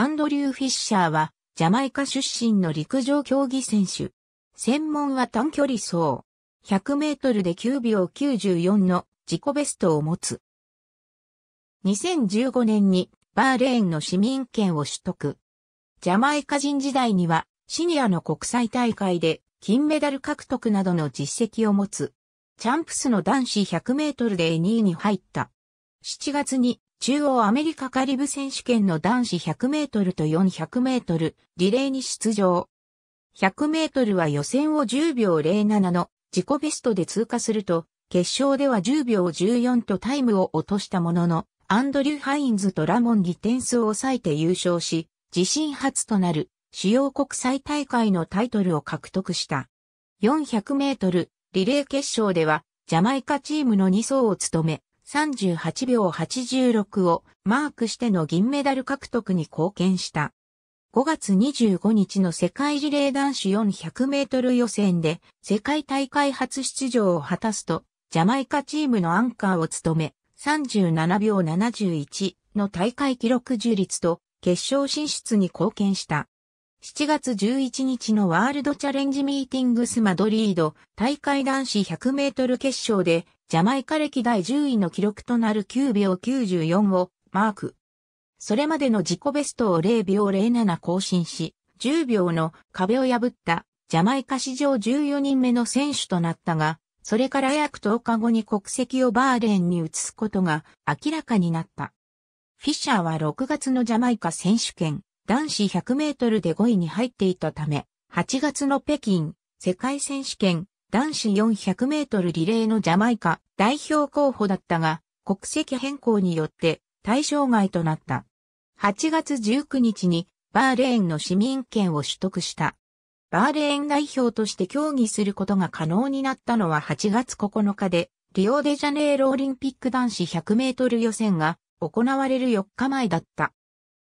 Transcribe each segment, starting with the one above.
アンドリュー・フィッシャーは、ジャマイカ出身の陸上競技選手。専門は短距離走。100メートルで9秒94の自己ベストを持つ。2015年にバーレーンの市民権を取得。ジャマイカ人時代にはシニアの国際大会で金メダル獲得などの実績を持つ。チャンプスの男子100メートルで2位に入った。7月に中央アメリカカリブ選手権の男子100メートルと400メートルリレーに出場。100メートルは予選を10秒07の自己ベストで通過すると、決勝では10秒14とタイムを落としたものの、アンドリュー・ハインズとラモンに点数を抑えて優勝し、自身初となる主要国際大会のタイトルを獲得した。400メートルリレー決勝では、ジャマイカチームの2走を務め、38秒86をマークしての銀メダル獲得に貢献した。5月25日の世界リレー男子400メートル予選で世界大会初出場を果たすと、ジャマイカチームのアンカーを務め、37秒71の大会記録樹立と決勝進出に貢献した。7月11日のワールドチャレンジミーティングスマドリード大会男子100メートル決勝でジャマイカ歴第10位の記録となる9秒94をマーク。それまでの自己ベストを0秒07更新し、10秒の壁を破ったジャマイカ史上14人目の選手となったが、それから約10日後に国籍をバーレーンに移すことが明らかになった。フィッシャーは6月のジャマイカ選手権、男子100メートルで5位に入っていたため、8月の北京世界選手権男子400メートルリレーのジャマイカ代表候補だったが、国籍変更によって対象外となった。8月19日にバーレーンの市民権を取得した。バーレーン代表として競技することが可能になったのは8月9日で、リオデジャネイロオリンピック男子100メートル予選が行われる4日前だった。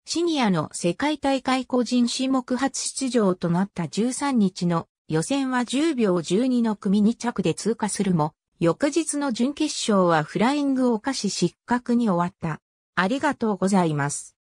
シニアの世界大会個人種目初出場となった13日の予選は10秒12の組2着で通過するも、翌日の準決勝はフライングを犯し失格に終わった。ありがとうございます。